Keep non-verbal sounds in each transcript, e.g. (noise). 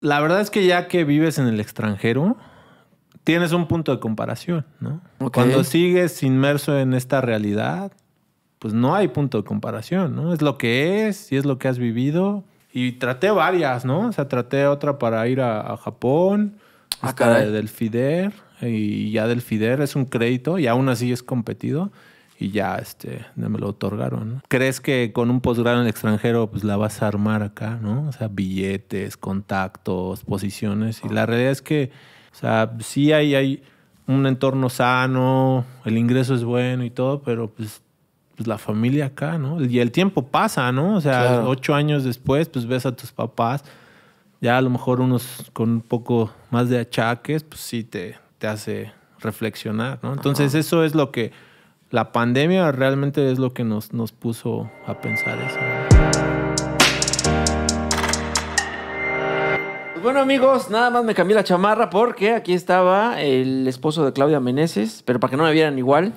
la verdad es que ya que vives en el extranjero, tienes un punto de comparación, ¿no? Cuando sigues inmerso en esta realidad, pues no hay punto de comparación, ¿no? Es lo que es y es lo que has vivido. Y traté varias, ¿no? O sea, traté otra para ir a, Japón, hasta ah, del FIDER, y ya del FIDER es un crédito y aún así es competido y ya este, me lo otorgaron. ¿Crees que con un posgrado en el extranjero pues la vas a armar acá, ¿no? O sea, billetes, contactos, posiciones. Y la realidad es que, o sea, sí hay, hay un entorno sano, el ingreso es bueno y todo, pero pues, pues la familia acá, ¿no? Y el tiempo pasa, ¿no? O sea, ocho años después, pues ves a tus papás, ya a lo mejor unos con un poco más de achaques, pues sí te, te hace reflexionar, ¿no? Entonces eso es lo que la pandemia realmente es lo que nos, nos puso a pensar eso. Pues bueno amigos, nada más me cambié la chamarra porque aquí estaba el esposo de Claudia Meneses, pero para que no me vieran igual,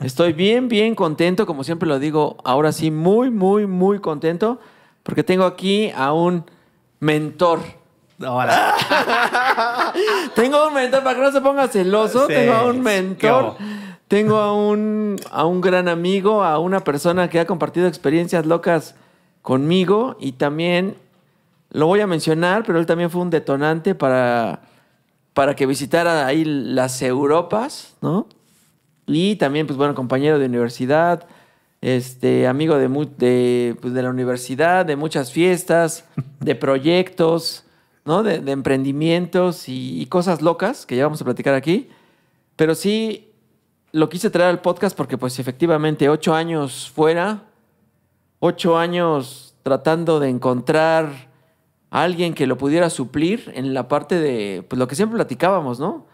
estoy bien, bien contento, como siempre lo digo, ahora sí, muy, muy, muy contento, porque tengo aquí a un mentor, Ahora. (laughs) tengo un mentor, para que no se ponga celoso, tengo un mentor. Tengo a un, a un gran amigo, a una persona que ha compartido experiencias locas conmigo y también lo voy a mencionar, pero él también fue un detonante para, para que visitara ahí las Europas, ¿no? Y también, pues bueno, compañero de universidad, este, amigo de, pues, de, la universidad, de muchas fiestas, de proyectos, ¿no? De, emprendimientos y, cosas locas que ya vamos a platicar aquí. Pero sí, lo quise traer al podcast porque pues efectivamente ocho años fuera, ocho años tratando de encontrar a alguien que lo pudiera suplir en la parte de pues, lo que siempre platicábamos, ¿no?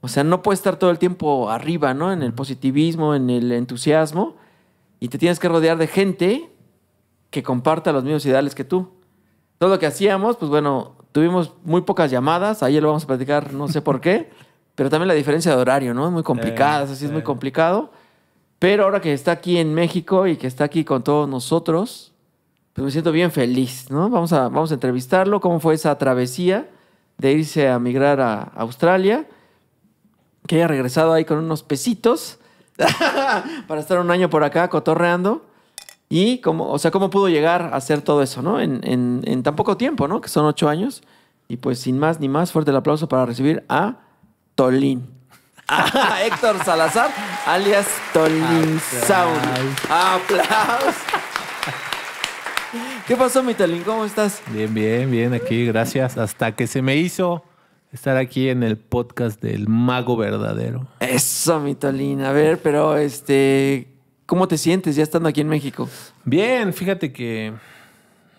O sea, no puedes estar todo el tiempo arriba, ¿no? En el positivismo, en el entusiasmo, y te tienes que rodear de gente que comparta los mismos ideales que tú. Todo lo que hacíamos, pues bueno, tuvimos muy pocas llamadas, ayer lo vamos a platicar, no sé por qué. (laughs) pero también la diferencia de horario, ¿no? Es muy complicada, así es muy complicado. Pero ahora que está aquí en México y que está aquí con todos nosotros, pues me siento bien feliz, ¿no? Vamos a, vamos a entrevistarlo, cómo fue esa travesía de irse a migrar a Australia, que haya regresado ahí con unos pesitos (laughs) para estar un año por acá cotorreando. Y cómo, o sea, cómo pudo llegar a hacer todo eso, ¿no? En, en tan poco tiempo, ¿no? Que son ocho años. Y pues sin más ni más, fuerte el aplauso para recibir a Tolín. Ah, Héctor Salazar, alias Tolín Sound. Aplausos. ¿Qué pasó, mi Tolín? ¿Cómo estás? Bien, bien, bien. Aquí, gracias. Hasta que se me hizo estar aquí en el podcast del Mago Verdadero. Eso, mi Tolín. A ver, pero este. ¿Cómo te sientes ya estando aquí en México? Bien, fíjate que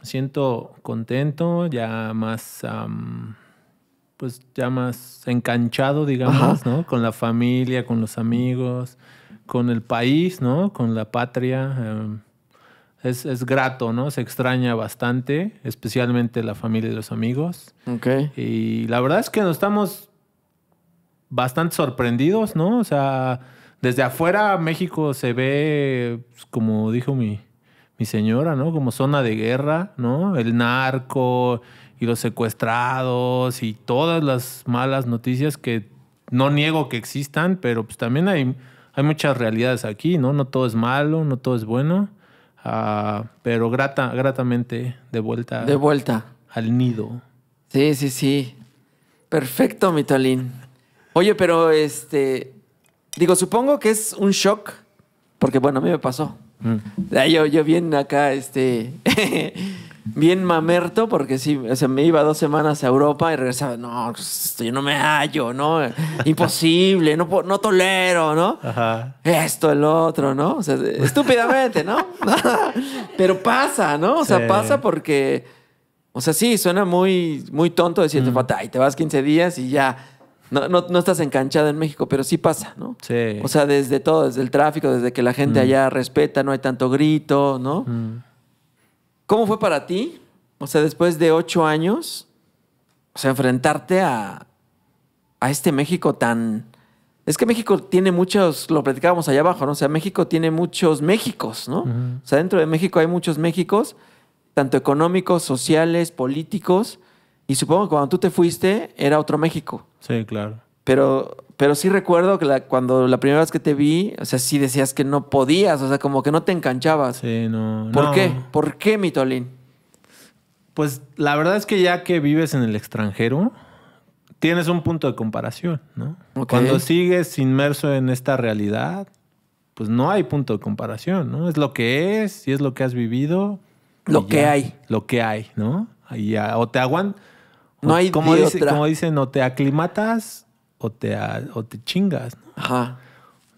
siento contento, ya más pues ya más enganchado, digamos, ¿no? Con la familia, con los amigos, con el país, ¿no? Con la patria. Em, es, grato, ¿no? Se extraña bastante, especialmente la familia y los amigos. Ok. Y la verdad es que nos estamos bastante sorprendidos, ¿no? O sea, desde afuera México se ve, pues, como dijo mi, mi señora, ¿no? Como zona de guerra, ¿no? El narco, y los secuestrados y todas las malas noticias que no niego que existan, pero pues también hay, hay muchas realidades aquí, ¿no? No todo es malo, no todo es bueno, ah, pero grata, gratamente de vuelta. De vuelta. Al nido. Sí, sí, sí. Perfecto, Mitolín. Oye, pero este, digo, supongo que es un shock, porque bueno, a mí me pasó. Mm. Yo, yo bien acá, este... (laughs) bien mamerto, porque sí, o sea, me iba dos semanas a Europa y regresaba, no, pues, yo no me hallo, ¿no? (laughs) Imposible, no, no tolero, ¿no? Ajá. Esto, el otro, ¿no? O sea, (laughs) estúpidamente, ¿no? (laughs) Pero pasa, ¿no? O sea, pasa porque, o sea, sí, suena muy, muy tonto decirte, mm. ay, te vas 15 días y ya. No, estás enganchado en México, pero sí pasa, ¿no? Sí. O sea, desde todo, desde el tráfico, desde que la gente allá respeta, no hay tanto grito, ¿no? ¿Cómo fue para ti? O sea, después de ocho años, o sea, enfrentarte a, a este México tan... Es que México tiene muchos, lo platicábamos allá abajo, ¿no? O sea, México tiene muchos Méxicos, ¿no? O sea, dentro de México hay muchos Méxicos, tanto económicos, sociales, políticos, y supongo que cuando tú te fuiste era otro México. Sí, claro. Pero pero sí recuerdo que cuando la primera vez que te vi, o sea, sí decías que no podías, o sea, como que no te enganchabas. Sí, no. ¿Por qué? ¿Por qué, Mitolín? Pues la verdad es que ya que vives en el extranjero, tienes un punto de comparación, ¿no? Cuando sigues inmerso en esta realidad, pues no hay punto de comparación, ¿no? Es lo que es y es lo que has vivido. Lo que hay. Lo que hay, ¿no? o te aguantas. No hay como, otra. como dicen, o te aclimatas o te, o te chingas. ¿no? Ajá.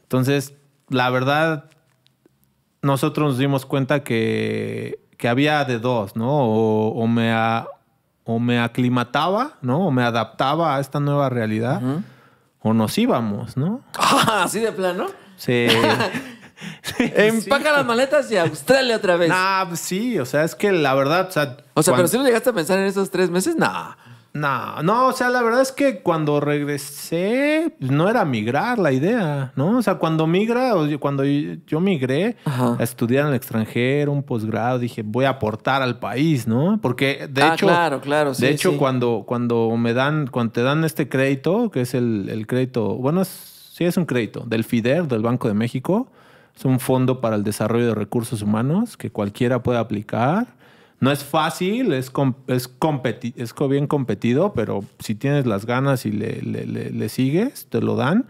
Entonces, la verdad, nosotros nos dimos cuenta que, había de dos, ¿no? O, me o, me aclimataba, ¿no? O me adaptaba a esta nueva realidad, o nos íbamos, ¿no? Ah, (laughs) así de plano. (laughs) Sí. Empaca las maletas y Australia otra vez. Ah, sí, o sea, es que la verdad, o sea. pero si no llegaste a pensar en esos tres meses, nada. No, no, o sea, la verdad es que cuando regresé, pues, no era migrar la idea, ¿no? O sea, cuando migra, cuando yo migré a estudiar en el extranjero, un posgrado, dije, voy a aportar al país, ¿no? Porque de ah, hecho, de hecho, cuando, cuando me dan, cuando te dan este crédito, que es el, crédito, bueno, sí es un crédito del FIDER, del Banco de México, es un fondo para el desarrollo de recursos humanos que cualquiera puede aplicar no es fácil, es, es, bien competido, pero si tienes las ganas y le, le, sigues, te lo dan.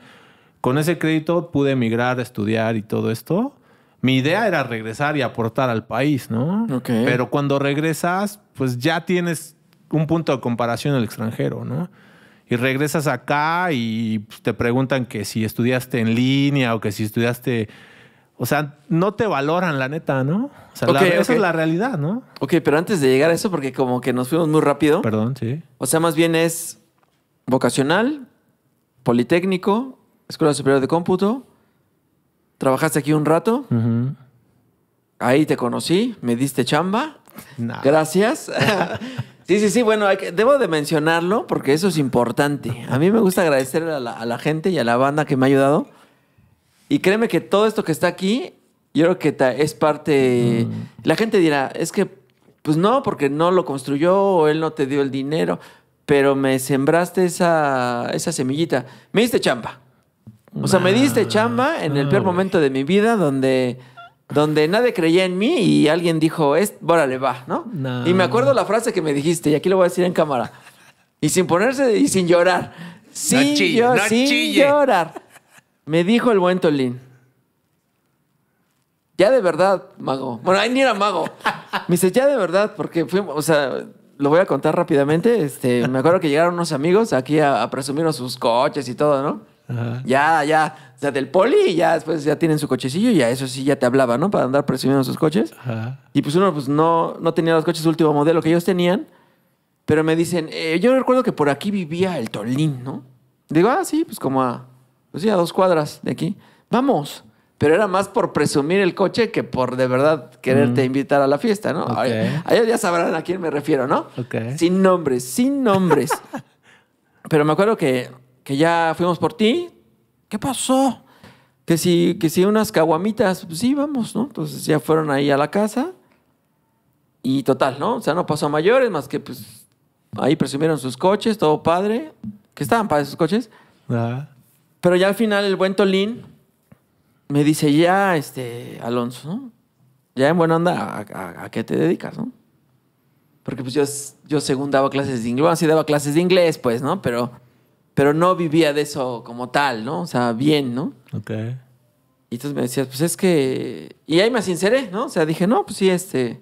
Con ese crédito pude emigrar, estudiar y todo esto. Mi idea era regresar y aportar al país, ¿no? Pero cuando regresas, pues ya tienes un punto de comparación el extranjero, ¿no? Y regresas acá y pues, te preguntan que si estudiaste en línea o que si estudiaste o sea, no te valoran, la neta, ¿no? O sea, esa es la realidad, ¿no? Ok, pero antes de llegar a eso, porque como que nos fuimos muy rápido. Perdón, sí. O sea, más bien es vocacional, politécnico, Escuela Superior de Cómputo. Trabajaste aquí un rato. Ahí te conocí, me diste chamba. Gracias. (laughs) sí, sí, sí. Bueno, debo de mencionarlo porque eso es importante. A mí me gusta agradecer a la gente y a la banda que me ha ayudado y créeme que todo esto que está aquí, yo creo que es parte... Mm. La gente dirá, es que, pues no, porque no lo construyó o él no te dio el dinero, pero me sembraste esa, esa semillita. Me diste chamba. O sea, me diste chamba en el peor momento de mi vida donde, donde nadie creía en mí y alguien dijo, es, órale, va, ¿no? y me acuerdo la frase que me dijiste, y aquí lo voy a decir en cámara. Y sin ponerse y sin llorar. no sin llorar. Me dijo el buen Tolín. Ya de verdad, mago. Bueno, ahí ni era mago. Me dice, ya de verdad, porque fuimos, o sea, lo voy a contar rápidamente. Este, me acuerdo que llegaron unos amigos aquí a, presumirnos sus coches y todo, ¿no? Ya, ya, o sea, del poli y ya después ya tienen su cochecillo y a eso sí ya te hablaba, ¿no? Para andar presumiendo sus coches. Y pues uno pues no, no tenía los coches último modelo que ellos tenían, pero me dicen, eh, yo recuerdo que por aquí vivía el Tolín, ¿no? Digo, ah, sí, pues como a pues sí, a dos cuadras de aquí, vamos. Pero era más por presumir el coche que por de verdad quererte invitar a la fiesta, ¿no? Okay. ya sabrán a quién me refiero, ¿no? Sin nombres, sin nombres. (laughs) Pero me acuerdo que, ya fuimos por ti. ¿Qué pasó? Que si, que unas caguamitas, pues sí, vamos, ¿no? Entonces ya fueron ahí a la casa. Y total, ¿no? O sea, no pasó a mayores, más que pues ahí presumieron sus coches, todo padre. Que estaban para sus coches. Ah. Pero ya al final el buen Tolín me dice, ya, este, Alonso, ¿no? Ya en buena onda, ¿a, qué te dedicas, no? Porque pues yo, según daba clases de inglés, bueno, sí daba clases de inglés, pues, ¿no? Pero, pero no vivía de eso como tal, ¿no? O sea, bien, ¿no? Ok. Y entonces me decías, pues es que... Y ahí me sinceré, ¿no? O sea, dije, no, pues sí, este...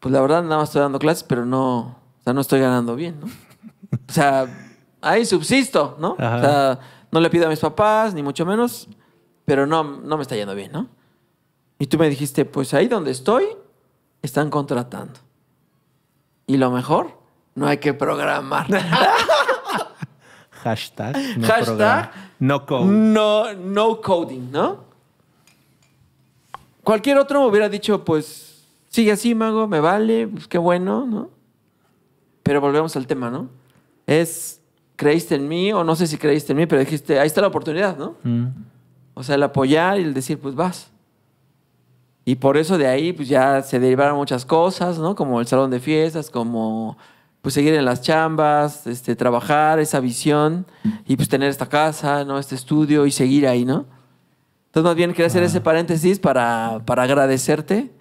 Pues la verdad nada más estoy dando clases, pero no... O sea, no estoy ganando bien, ¿no? O sea, ahí subsisto, ¿no? O sea no le pido a mis papás, ni mucho menos, pero no, no me está yendo bien, ¿no? Y tú me dijiste, pues ahí donde estoy, están contratando. Y lo mejor, no hay que programar. (laughs) Hashtag. No Hashtag. no No, no coding, ¿no? Cualquier otro me hubiera dicho, pues, sigue así, mago, me vale, pues qué bueno, ¿no? Pero volvemos al tema, ¿no? Es creíste en mí o no sé si creíste en mí, pero dijiste, ahí está la oportunidad, ¿no? Mm. O sea, el apoyar y el decir, pues vas. Y por eso de ahí pues ya se derivaron muchas cosas, ¿no? Como el salón de fiestas, como pues seguir en las chambas, este, trabajar esa visión y pues tener esta casa, ¿no? Este estudio y seguir ahí, ¿no? Entonces más bien quería hacer ah. ese paréntesis para, agradecerte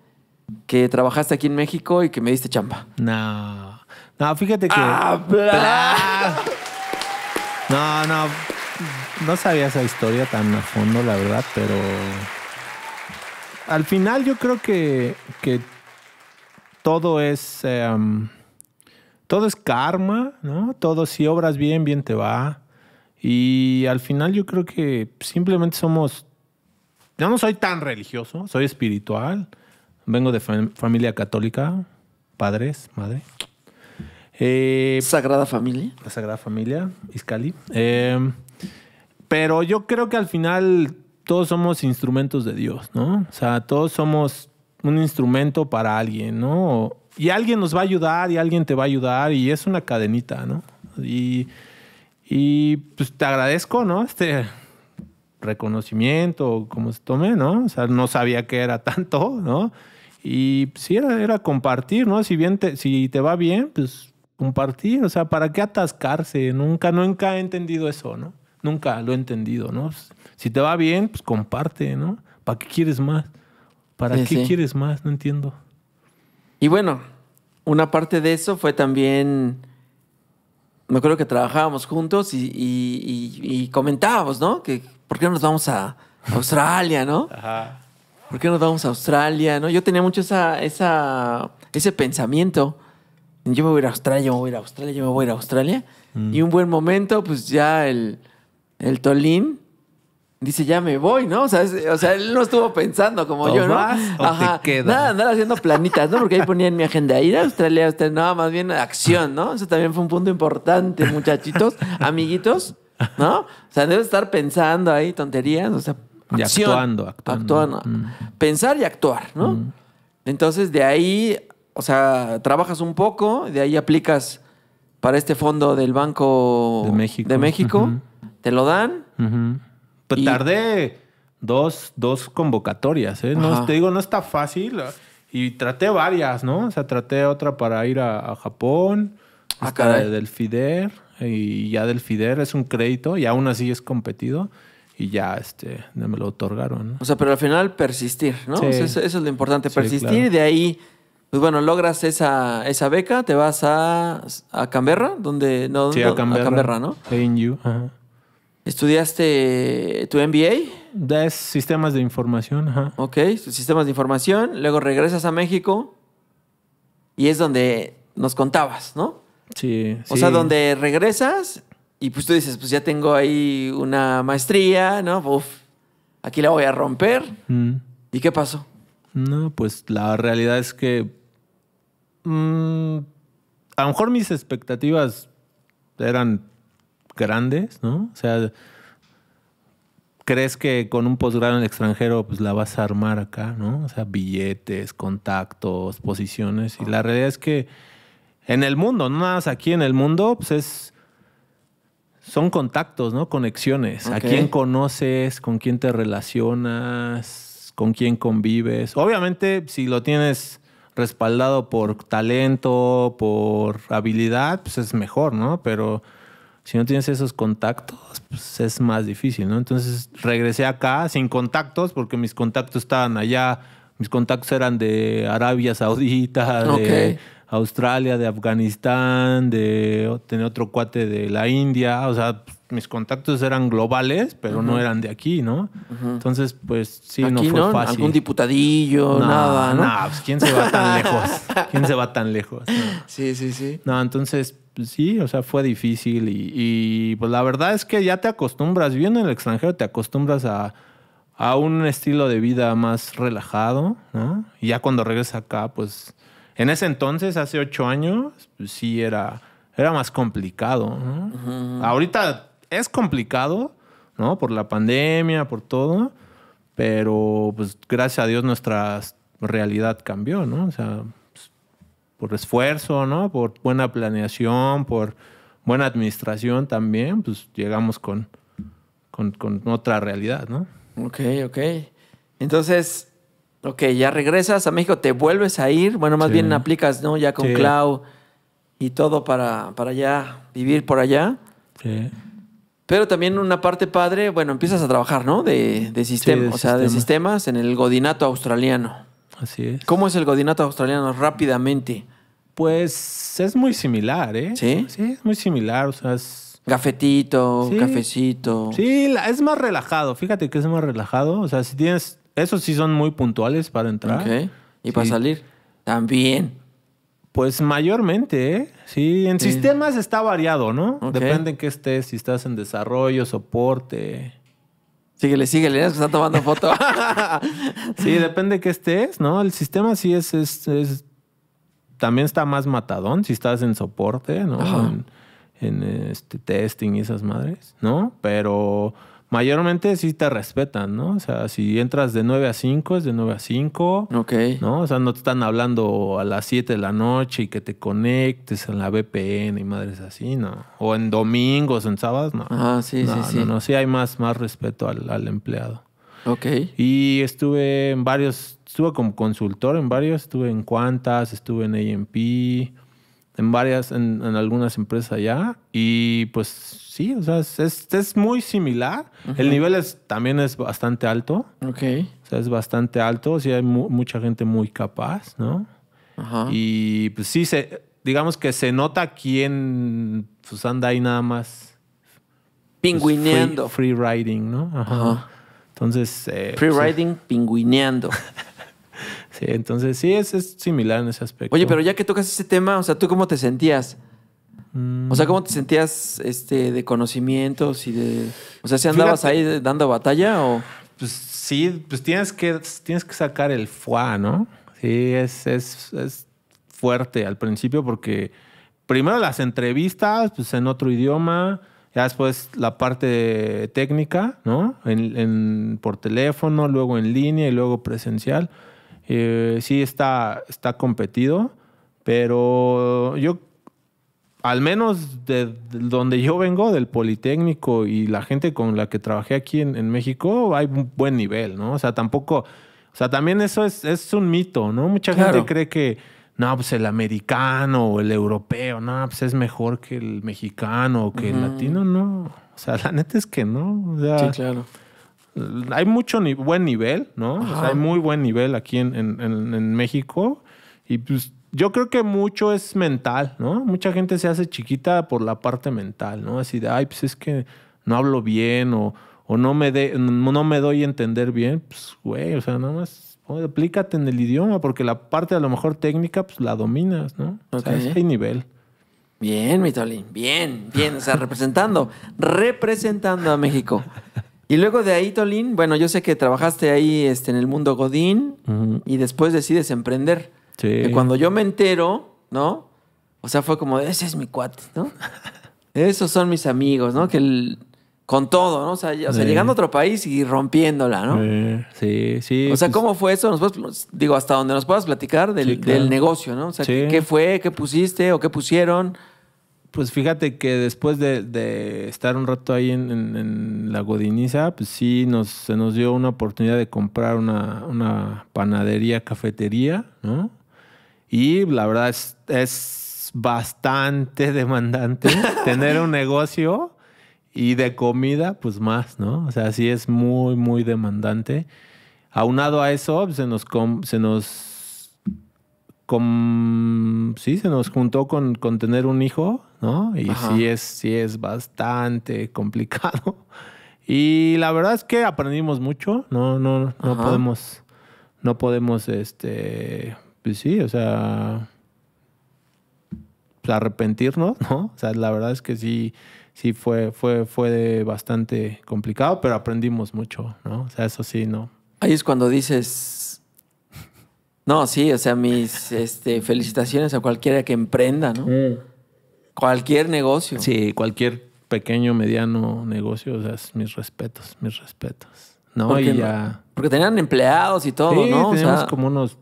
que trabajaste aquí en México y que me diste chamba. No. No, fíjate que... Ah, no, no. No sabía esa historia tan a fondo, la verdad, pero. Al final yo creo que, que todo es. Em, todo es karma, ¿no? Todo, si obras bien, bien te va. Y al final yo creo que simplemente somos. Yo no soy tan religioso, soy espiritual. Vengo de familia católica, padres, madre. Eh, Sagrada Familia. La Sagrada Familia, Iscali. Em, pero yo creo que al final todos somos instrumentos de Dios, ¿no? O sea, todos somos un instrumento para alguien, ¿no? Y alguien nos va a ayudar y alguien te va a ayudar y es una cadenita, ¿no? Y, pues te agradezco, ¿no? Este reconocimiento, como se tome, ¿no? O sea, no sabía que era (laughs) tanto, ¿no? Y pues, sí, era, era compartir, ¿no? Si bien te, si te va bien, pues compartir, o sea, ¿para qué atascarse? Nunca, nunca he entendido eso, ¿no? Nunca lo he entendido, ¿no? Si te va bien, pues comparte, ¿no? ¿Para qué quieres más? ¿Para qué quieres más? No entiendo. Y bueno, una parte de eso fue también, me acuerdo que trabajábamos juntos y, comentábamos, ¿no? Que por qué no nos vamos a Australia, ¿no? Ajá. ¿Por qué no nos vamos a Australia, no? Yo tenía mucho esa, esa, ese pensamiento yo me voy a ir a Australia, yo me voy a ir a Australia, yo me voy a ir a Australia. Mm. Y un buen momento, pues ya el, el Tolín dice, ya me voy, ¿no? O sea, él no estuvo pensando como yo, ¿no? Ajá. O te Nada, andar haciendo planitas, ¿no? Porque ahí ponía en mi agenda ir a Australia, usted no, más bien acción, ¿no? Eso también fue un punto importante, muchachitos, (laughs) amiguitos, ¿no? O sea, debe estar pensando ahí tonterías, o sea, actuando, actuando. Mm. Pensar y actuar, ¿no? Mm. Entonces, de ahí o sea, trabajas un poco, de ahí aplicas para este fondo del Banco de México, te lo dan. Pero pues tardé dos, convocatorias, ¿eh? No, te digo, no está fácil. Y traté varias, ¿no? O sea, traté otra para ir a, Japón, Acá ah, del FIDER, y ya del FIDER es un crédito, y aún así es competido y ya este, me lo otorgaron. ¿no? O sea, pero al final persistir, ¿no? eso, es lo importante, persistir y de ahí pues bueno, logras esa, esa beca, te vas a, a Canberra, donde no, sí, a, Canberra, a Canberra ¿no? ajá. ¿Estudiaste tu MBA? Es sistemas de información, ajá. Ok, sistemas de información. Luego regresas a México y es donde nos contabas, ¿no? Sí. O sea, donde regresas y pues tú dices, pues ya tengo ahí una maestría, ¿no? Uf, aquí la voy a romper. Mm. ¿Y qué pasó? No, pues la realidad es que Mm, a lo mejor mis expectativas eran grandes, ¿no? O sea, crees que con un posgrado en el extranjero pues la vas a armar acá, ¿no? O sea, billetes, contactos, posiciones. Y la realidad es que en el mundo, no nada más aquí en el mundo, pues es... Son contactos, ¿no? Conexiones. A quién conoces, con quién te relacionas, con quién convives. Obviamente, si lo tienes respaldado por talento, por habilidad, pues es mejor, ¿no? Pero si no tienes esos contactos, pues es más difícil, ¿no? Entonces regresé acá sin contactos porque mis contactos estaban allá, mis contactos eran de Arabia Saudita, de Australia, de Afganistán, de tener otro cuate de la India, o sea, pues, mis contactos eran globales, pero no eran de aquí, ¿no? Entonces, pues sí, no fue fácil. Algún diputadillo, nada, ¿no? No, pues quién se va tan (laughs) lejos. ¿Quién se va tan lejos? Sí, sí, sí. No, entonces, pues, sí, o sea, fue difícil y, pues la verdad es que ya te acostumbras, viendo en el extranjero te acostumbras a, un estilo de vida más relajado, ¿no? Y ya cuando regresas acá, pues en ese entonces, hace ocho años, pues, sí era... Era más complicado. ¿no? Ahorita es complicado, ¿no? Por la pandemia, por todo, pero pues gracias a Dios nuestra realidad cambió, ¿no? O sea, pues, por esfuerzo, ¿no? Por buena planeación, por buena administración también, pues llegamos con, con, otra realidad, ¿no? Ok, ok. Entonces, ok, ya regresas a México, te vuelves a ir, bueno, más bien aplicas, ¿no? Ya con Clau y todo para, para allá vivir por allá. Sí. Pero también una parte padre, bueno, empiezas a trabajar, ¿no? De, de sistemas o sea, de sistemas en el godinato australiano. Así es. ¿Cómo es el godinato australiano rápidamente? Pues es muy similar, ¿eh? Sí. Sí, es muy similar, o sea, es... Gafetito, cafecito. Sí, es más relajado, fíjate que es más relajado, o sea, si tienes... Esos sí son muy puntuales para entrar. ¿Y para salir? También. Pues mayormente, ¿eh? Sí, en sistemas está variado, ¿no? Depende en qué estés, si estás en desarrollo, soporte. Síguele, síguele, que está tomando foto. (laughs) sí, depende de qué estés, ¿no? El sistema sí es, También está más matadón si estás en soporte, ¿no? En, este testing y esas madres, ¿no? Pero mayormente sí te respetan, ¿no? O sea, si entras de 9 a 5, es de 9 a 5. Ok. ¿No? O sea, no te están hablando a las 7 de la noche y que te conectes en la VPN y madres así, ¿no? O en domingos, en sábados, no. Ah, sí, sí, sí. No, sí hay más, más respeto al, empleado. Ok. Y estuve en varios, estuve como consultor en varios, estuve en Cuantas, estuve en AMP, en varias, en, en algunas empresas allá. Y pues sí, o sea, es, es, muy similar. El nivel es, también es bastante alto. Ok. O sea, es bastante alto. Sí, hay mucha gente muy capaz, ¿no? Ajá. Y pues sí, se, digamos que se nota quién pues, anda ahí nada más. Pues, pingüineando. free, riding, ¿no? Ajá. Entonces. Eh, free riding, pingüineando. (laughs) sí, entonces sí, es, es similar en ese aspecto. Oye, pero ya que tocas ese tema, o sea, ¿tú cómo te sentías? Mm. O sea, ¿cómo te sentías este, de conocimientos y de... O sea, si andabas ahí dando batalla o...? Pues sí, pues tienes que, tienes que sacar el foie, ¿no? Sí, es, es, es fuerte al principio porque primero las entrevistas, pues en otro idioma, ya después la parte técnica, ¿no? En, por teléfono, luego en línea y luego presencial. Eh, sí está, está competido, pero yo al menos de, donde yo vengo, del Politécnico y la gente con la que trabajé aquí en, México, hay un buen nivel, ¿no? O sea, tampoco, o sea, también eso es, es un mito, ¿no? Mucha gente cree que, no, pues el americano o el europeo, no, pues es mejor que el mexicano o que el latino, no. O sea, la neta es que no. O sí, claro. Hay mucho buen nivel, ¿no? hay muy buen nivel aquí en, en, en México. Y pues yo creo que mucho es mental, ¿no? Mucha gente se hace chiquita por la parte mental, ¿no? Así de, ay, pues es que no hablo bien o, o no, me no me doy a entender bien. Pues, güey, o sea, nada más aplícate en el idioma porque la parte a lo mejor técnica, pues la dominas, ¿no? O sea, hay nivel. Bien, mi Tolín, bien, bien, o sea, representando, representando a México. Y luego de ahí, Tolín, bueno, yo sé que trabajaste ahí este, en el mundo Godín y después decides emprender. Que cuando yo me entero, ¿no? O sea, fue como, ese es mi cuate, ¿no? (laughs) Esos son mis amigos, ¿no? Que con todo, ¿no? O sea, llegando a otro país y rompiéndola, ¿no? Sí, sí. O sea, pues ¿cómo fue eso? ¿Nos digo, hasta donde nos puedas platicar del, negocio, ¿no? O sea, ¿qué fue? ¿Qué pusiste o qué pusieron? Pues fíjate que después de, estar un rato ahí en, la Godiniza, pues sí se nos dio una oportunidad de comprar una panadería, cafetería, ¿no? Y la verdad es, bastante (laughs) demandante tener un negocio y de comida, pues más, ¿no? O sea, sí es muy, muy demandante. Aunado a eso, se nos... se nos sí, se nos juntó con, con, tener un hijo, ¿no? Y sí es, es bastante complicado. (laughs) Y la verdad es que aprendimos mucho, no, no, no podemos, no podemos, este, pues sí, o sea, pues, arrepentirnos, (laughs) ¿no? O sea, la verdad es que sí, sí fue, fue, fue bastante complicado, pero aprendimos mucho, ¿no? O sea, eso sí, ¿no? Ahí es cuando dices, no, sí, o sea, mis este, felicitaciones a cualquiera que emprenda, ¿no? Mm. Cualquier negocio. Sí, cualquier pequeño, mediano negocio, o sea, mis respetos, mis respetos. ¿No? Porque, tenían empleados y todo, sí, ¿no? Teníamos como unos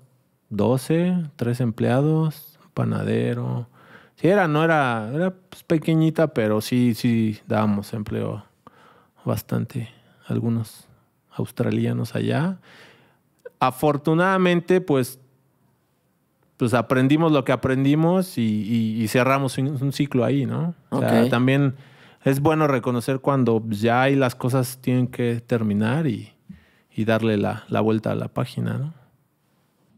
12, 3 empleados, panadero. si era, no era, era pues, pequeñita, pero sí, sí dábamos empleo bastante algunos australianos allá. Afortunadamente, pues, pues aprendimos lo que aprendimos y, cerramos un, ciclo ahí, ¿no? también es bueno reconocer cuando ya hay las cosas tienen que terminar y, darle la, la vuelta a la página, ¿no?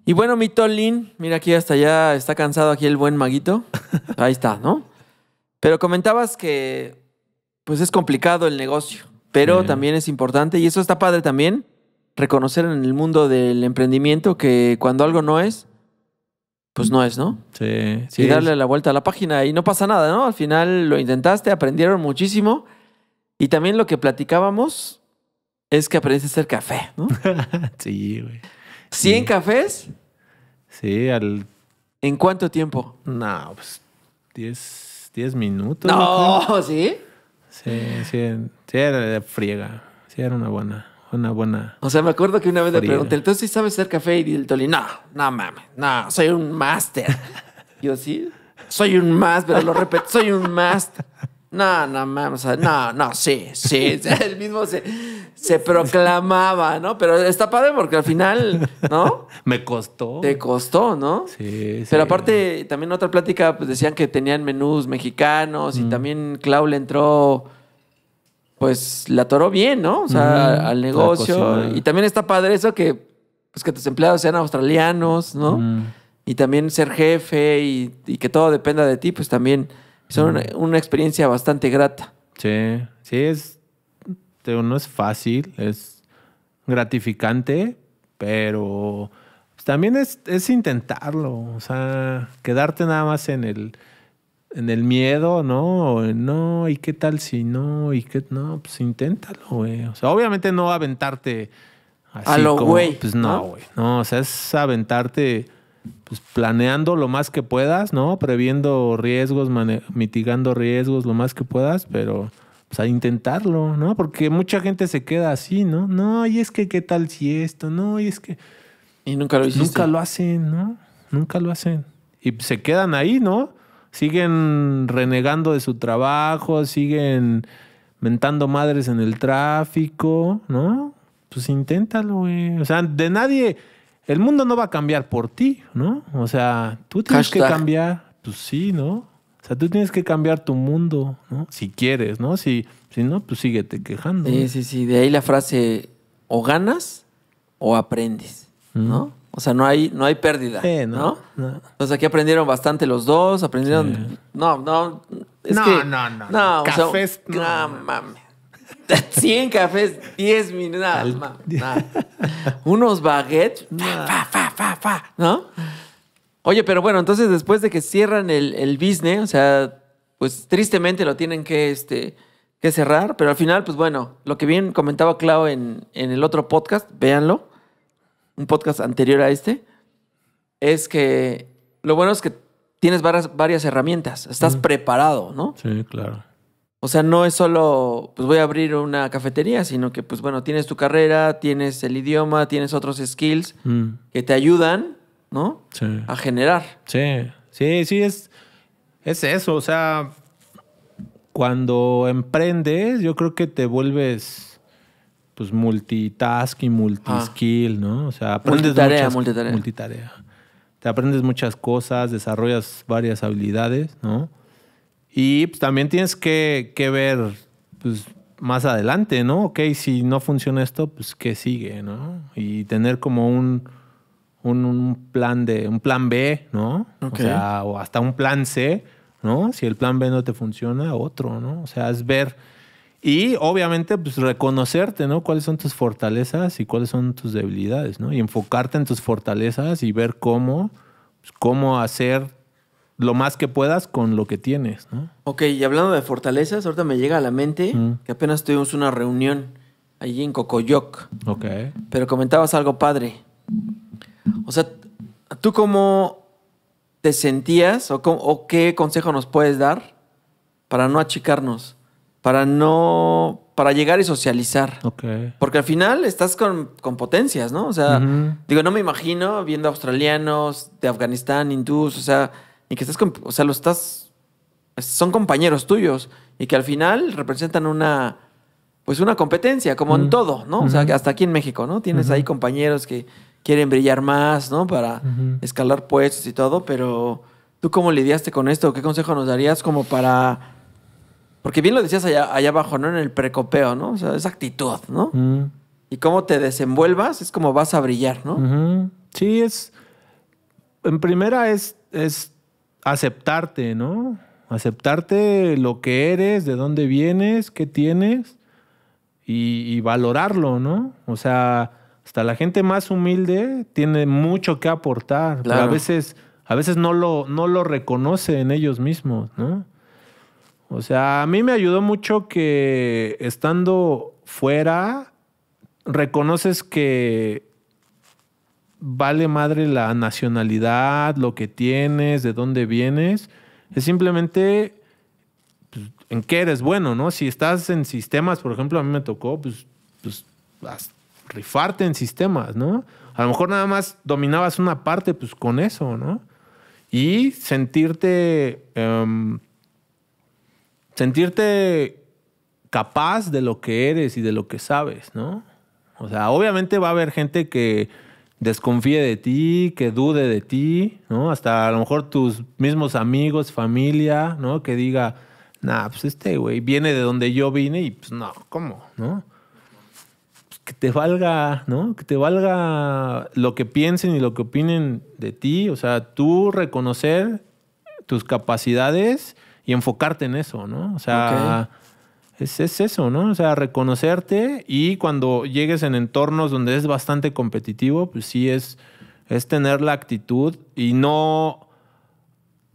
Y bueno, mi Tolín, mira aquí hasta allá está cansado aquí el buen maguito. (laughs) Ahí está, ¿no? Pero comentabas que pues es complicado el negocio, pero también es importante y eso está padre también reconocer en el mundo del emprendimiento que cuando algo no es, pues no es, ¿no? Sí, sí. Y darle la vuelta a la página y no pasa nada, ¿no? Al final lo intentaste, aprendieron muchísimo y también lo que platicábamos es que aprendiste a hacer café, ¿no? (laughs) sí, güey. ¿100 cafés? Sí, al... ¿En cuánto tiempo? No, pues 10, 10 minutos. No, ¿sí? Sí, sí, sí, era friega. Sí, era una buena, una buena. O sea, me acuerdo que una vez le pregunté, entonces sí sabes hacer café y el Toli, no, no mames, no, soy un máster. (laughs) Yo sí, soy un máster, pero lo repito, soy un máster. No, no no, no, sí, sí. (laughs) el mismo se, proclamaba, ¿no? Pero está padre porque al final, ¿no? (laughs) Me costó. Te costó, ¿no? Sí, sí. Pero aparte, también otra plática, pues decían que tenían menús mexicanos y mm. también Clau le entró, pues la atoró bien, ¿no? O sea, mm, al negocio. Y también está padre eso que, pues que tus empleados sean australianos, ¿no? Mm. Y también ser jefe y, y que todo dependa de ti, pues también son una, experiencia bastante grata. Sí, sí, es. No es fácil, es gratificante, pero también es, intentarlo, o sea, quedarte nada más en el, en el miedo, ¿no? No, ¿y qué tal si no? ¿Y qué? No, pues inténtalo, güey. O sea, obviamente no aventarte así. A lo güey. Pues no, güey. no, o sea, es aventarte pues, planeando lo más que puedas, ¿no? Previendo riesgos, mitigando riesgos lo más que puedas, pero pues, a intentarlo, ¿no? Porque mucha gente se queda así, ¿no? No, y es que qué tal si esto, no, y es que... Y nunca lo hiciste. Nunca lo hacen, ¿no? Nunca lo hacen. Y se quedan ahí, ¿no? Siguen renegando de su trabajo, siguen mentando madres en el tráfico, ¿no? Pues inténtalo, güey. O sea, de nadie el mundo no va a cambiar por ti, ¿no? O sea, tú tienes que cambiar, pues sí, ¿no? O sea, tú tienes que cambiar tu mundo, ¿no? Si quieres, ¿no? Si, si no, pues síguete quejando. Sí, sí, sí. De ahí la frase, o ganas o aprendes, ¿no? O sea, no hay, no hay pérdida. no, ¿no? Entonces aquí aprendieron bastante los dos, aprendieron... No, no. no, no, no, no, Cafés, no 100 (laughs) cafés, 10 minutos, nada, (laughs) nada. Unos baguettes, ¿no? Oye, pero bueno, entonces después de que cierran el, el business, o sea, pues tristemente lo tienen que, este, que cerrar, pero al final, pues bueno, lo que bien comentaba Clau en, en el otro podcast, véanlo, un podcast anterior a este, es que lo bueno es que tienes varias, varias herramientas, estás preparado, ¿no? Sí, claro. O sea, no es solo, pues voy a abrir una cafetería, sino que, pues bueno, tienes tu carrera, tienes el idioma, tienes otros skills mm. que te ayudan, ¿no? Sí. A generar. Sí, sí, sí, es, es eso. O sea, cuando emprendes, yo creo que te vuelves pues multitask y multiskill, ah. ¿no? O sea, aprendes multitarea, muchas, multitarea. multitarea. Te aprendes muchas cosas, desarrollas varias habilidades, ¿no? Y pues, también tienes que, que ver pues, más adelante, ¿no? Ok, si no funciona esto, pues qué sigue, ¿no? Y tener como un, un, plan de un plan B, ¿no? O sea, o hasta un plan C, ¿no? Si el plan B no te funciona, otro, ¿no? O sea, es ver y obviamente pues reconocerte, ¿no? Cuáles son tus fortalezas y cuáles son tus debilidades, ¿no? Y enfocarte en tus fortalezas y ver cómo pues, cómo hacer lo más que puedas con lo que tienes. ¿no? Ok, y hablando de fortalezas, ahorita me llega a la mente que apenas tuvimos una reunión allí en Cocoyoc. Ok. Pero comentabas algo padre. O sea, ¿tú cómo te sentías o, qué consejo nos puedes dar para no achicarnos? Para no. Para llegar y socializar. Ok. Porque al final estás con, potencias, ¿no? O sea, digo, no me imagino viendo australianos, de Afganistán, hindús, o sea y que estás, o sea, lo estás, son compañeros tuyos y que al final representan una, pues una competencia, como en mm. todo, ¿no? O sea, hasta aquí en México, ¿no? Tienes ahí compañeros que quieren brillar más, ¿no? Para escalar puestos y todo, pero ¿tú cómo lidiaste con esto? ¿Qué consejo nos darías como para... Porque bien lo decías allá, abajo, ¿no? En el precopeo, ¿no? O sea, esa actitud, ¿no? Mm. Y cómo te desenvuelvas es como vas a brillar, ¿no? Sí, es... En primera es, es aceptarte, ¿no? Aceptarte lo que eres, de dónde vienes, qué tienes y, valorarlo, ¿no? O sea, hasta la gente más humilde tiene mucho que aportar, pero a veces, a veces no, lo, no lo reconoce en ellos mismos, ¿no? O sea, a mí me ayudó mucho que estando fuera, reconoces que vale madre la nacionalidad, lo que tienes, de dónde vienes. Es simplemente pues, en qué eres bueno, ¿no? Si estás en sistemas, por ejemplo, a mí me tocó, pues, pues rifarte en sistemas, ¿no? A lo mejor nada más dominabas una parte, pues con eso, ¿no? Y sentirte. Em, sentirte capaz de lo que eres y de lo que sabes, ¿no? O sea, obviamente va a haber gente que desconfíe de ti, que dude de ti, ¿no? Hasta a lo mejor tus mismos amigos, familia, ¿no? Que diga, nah, pues este güey viene de donde yo vine y pues no, ¿cómo? ¿No? Pues que te valga, ¿no? Que te valga lo que piensen y lo que opinen de ti, o sea, tú reconocer tus capacidades y enfocarte en eso, ¿no? O sea, es, eso, ¿no? O sea, reconocerte y cuando llegues en entornos donde es bastante competitivo, pues sí es, es tener la actitud y no...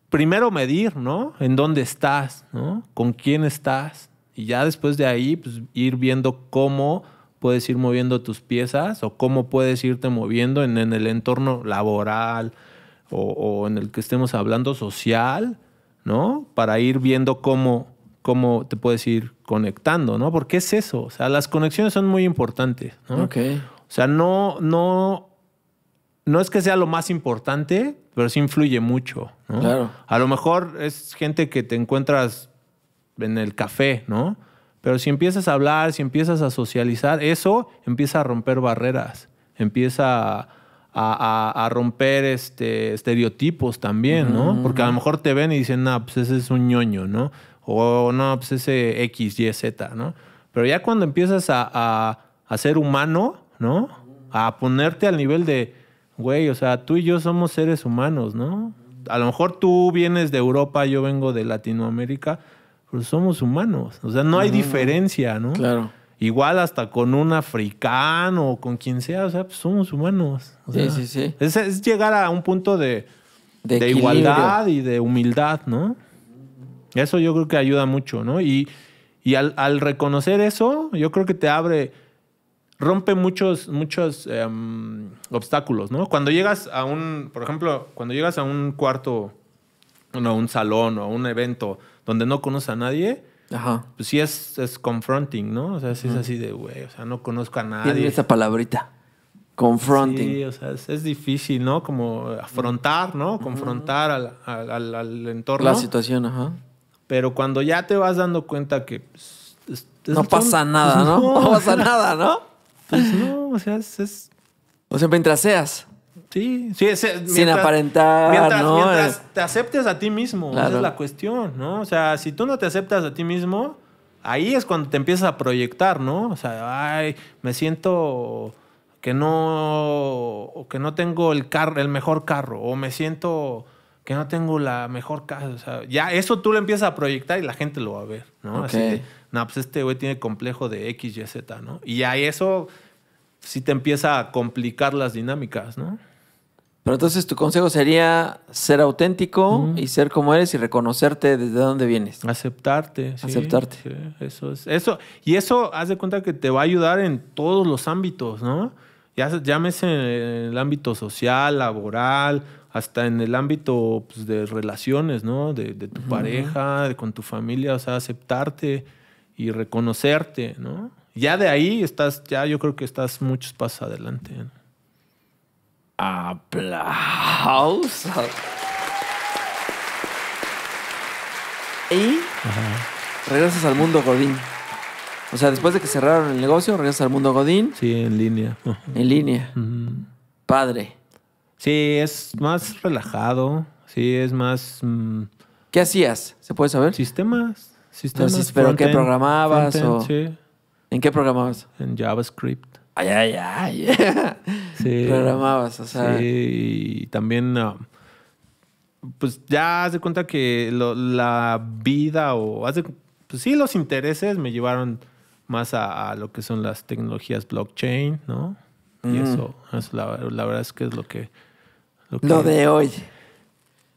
Primero medir, ¿no? En dónde estás, ¿no? Con quién estás. Y ya después de ahí, pues ir viendo cómo puedes ir moviendo tus piezas o cómo puedes irte moviendo en, el entorno laboral o, o, en el que estemos hablando social, ¿no? Para ir viendo cómo, cómo te puedes ir conectando, ¿no? Porque es eso, o sea, las conexiones son muy importantes, ¿no? Ok. O sea, no, no, no es que sea lo más importante, pero sí influye mucho, ¿no? Claro. A lo mejor es gente que te encuentras en el café, ¿no? Pero si empiezas a hablar, si empiezas a socializar, eso empieza a romper barreras, empieza a, romper este, estereotipos también, ¿no? Porque a lo mejor te ven y dicen, ah, pues ese es un ñoño, ¿no? o no, pues ese X, Y, Z, ¿no? Pero ya cuando empiezas a, ser humano, ¿no? A ponerte al nivel de, güey, o sea, tú y yo somos seres humanos, ¿no? A lo mejor tú vienes de Europa, yo vengo de Latinoamérica, pero somos humanos. O sea, no hay diferencia, ¿no? Claro. Igual hasta con un africano o con quien sea, o sea, pues somos humanos. sí, sí, sí. Es, llegar a un punto de igualdad y de humildad, ¿no? Eso yo creo que ayuda mucho, ¿no? Y, al, reconocer eso, yo creo que te abre, rompe muchos, muchos em, obstáculos, ¿no? Cuando llegas a un, por ejemplo, cuando llegas a un cuarto, no, un salón o un evento donde no conoces a nadie, Ajá. pues sí es, confronting, ¿no? O sea, es así de, güey, o sea, no conozco a nadie. Tiene esa palabrita. Confronting. Sí, o sea, es, difícil, ¿no? Como afrontar, ¿no? Confrontar al, al, al, al entorno. La situación, ajá. Pero cuando ya te vas dando cuenta que... Pues, no pasa nada, (laughs) ¿no? ¿no? pasa nada, ¿no? Pues no, o sea, es... O sea, mientras seas. Sí, sí, es, eh, sin aparentar. ¿no? mientras, te aceptes a ti mismo, esa es la cuestión, ¿no? O sea, si tú no te aceptas a ti mismo, ahí es cuando te empiezas a proyectar, ¿no? O sea, ay, me siento que no, O que no tengo el, carro, el mejor carro, o me siento que no tengo la mejor casa. O sea, ya eso tú lo empiezas a proyectar y la gente lo va a ver, ¿no? Así no, pues este güey tiene complejo de X, Y, Z, ¿no? Y a eso sí te empieza a complicar las dinámicas, ¿no? Pero entonces tu consejo sería ser auténtico y ser como eres y reconocerte desde dónde vienes. Aceptarte. Aceptarte. eso es. Eso. Y eso, haz de cuenta que te va a ayudar en todos los ámbitos, ¿no? Ya, llámese en el ámbito social, laboral, hasta en el ámbito pues, de relaciones, ¿no? De, tu pareja, con tu familia, o sea, aceptarte y reconocerte, ¿no? Ya de ahí estás, ya yo creo que estás muchos pasos adelante. ¿eh? Aplausos. Y regresas al mundo Godín. O sea, después de que cerraron el negocio, regresas al mundo Godín. Sí, en línea. En línea. Padre. Sí, es más relajado. Sí, es más. Mm, ¿Qué hacías? ¿Se puede saber? Sistemas. Sistemas. ¿Pero qué programabas? O... Sí. ¿En qué programabas? En JavaScript. Ay, ay, ay. (laughs) Sí. Programabas, o sea. Sí, y también. Ah, pues ya haz de cuenta que la vida o. pues sí, los intereses me llevaron más a, lo que son las tecnologías blockchain, ¿no? Y mm. eso, la verdad es que es lo que lo de hoy.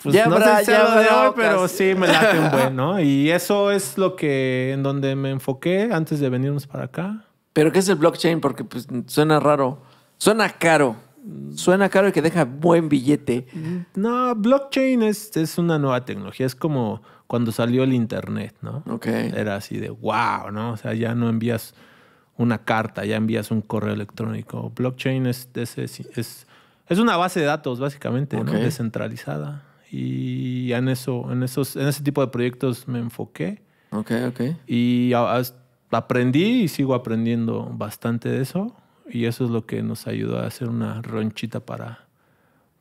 Pues no sé lo de hoy, pero sí me late un (laughs) buen, ¿no? Y eso es lo que en donde me enfoqué antes de venirnos para acá. Pero ¿qué es el blockchain? Porque pues, suena raro. Suena caro. Suena caro y que deja buen billete. No, blockchain es, una nueva tecnología. Es como cuando salió el internet, ¿no? Ok. Era así de wow, ¿no? O sea, ya no envías una carta, ya envías un correo electrónico. Blockchain es, es es una base de datos, básicamente, descentralizada. Y en eso, en esos, en ese tipo de proyectos me enfoqué. Ok, ok. Y aprendí y sigo aprendiendo bastante de eso. Y eso es lo que nos ayudó a hacer una ronchita para,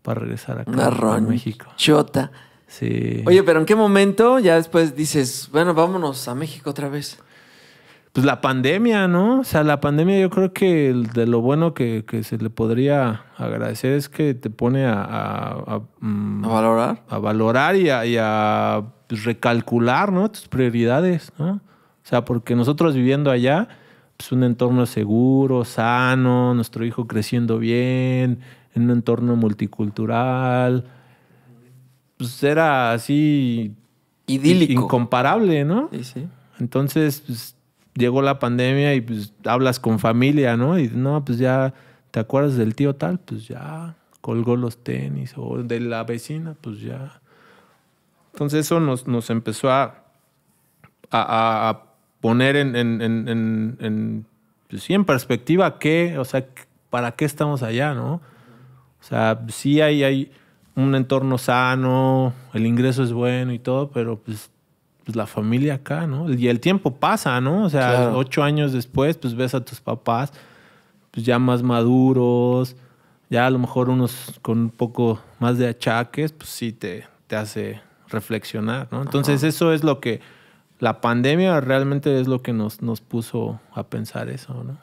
para regresar acá una a México. ronchota. Sí. Oye, pero ¿en qué momento ya después dices, bueno, vámonos a México otra vez? pues la pandemia, ¿no? O sea, la pandemia yo creo que de lo bueno que, se le podría agradecer es que te pone a... A, mm, valorar. A valorar y a, y pues, recalcular, ¿no? Tus prioridades, ¿no? O sea, porque nosotros viviendo allá, pues un entorno seguro, sano, nuestro hijo creciendo bien, en un entorno multicultural, pues era así... Idílico. Incomparable, ¿no? Sí, sí. Entonces, pues llegó la pandemia y pues, hablas con familia, ¿no? Y no, pues ya, ¿te acuerdas del tío tal? Pues ya, colgó los tenis. O de la vecina, pues ya. Entonces eso nos, nos empezó a, a, poner en, en, pues, en, perspectiva qué, o sea, para qué estamos allá, ¿no? O sea, sí hay, hay un entorno sano, el ingreso es bueno y todo, pero pues pues, la familia acá, ¿no? Y el tiempo pasa, ¿no? O sea, ocho años después, pues ves a tus papás pues, ya más maduros, ya a lo mejor unos con un poco más de achaques, pues sí te, te hace reflexionar, ¿no? Entonces eso es lo que la pandemia realmente es lo que nos, nos puso a pensar eso, ¿no?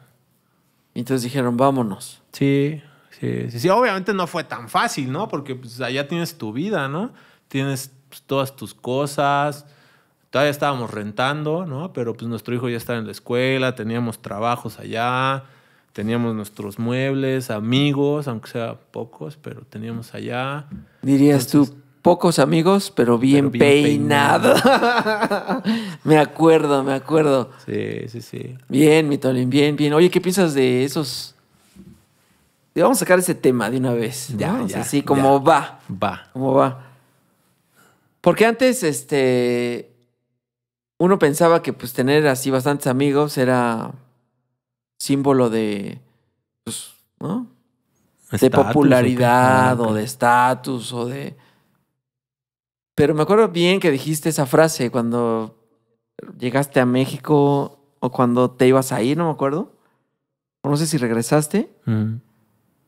entonces dijeron, vámonos. Sí, sí, sí, Obviamente no fue tan fácil, ¿no? Porque pues, allá tienes tu vida, ¿no? Tienes pues, todas tus cosas, Todavía estábamos rentando, ¿no? Pero pues nuestro hijo ya estaba en la escuela, teníamos trabajos allá, teníamos nuestros muebles, amigos, aunque sea pocos, pero teníamos allá. Dirías tú, pocos amigos, pero bien, peinado. (laughs) me acuerdo, me acuerdo. Sí, sí, sí. Bien, mi Tolín, bien, bien. Oye, ¿qué piensas de esos? Vamos a sacar ese tema de una vez. Ya, ya. Así como va. Va. Como va. Porque antes, este uno pensaba que pues tener así bastantes amigos era símbolo de, pues, de popularidad o, de estatus o de... Pero me acuerdo bien que dijiste esa frase cuando llegaste a México o cuando te ibas a ir, no me acuerdo. No sé si regresaste. Mm.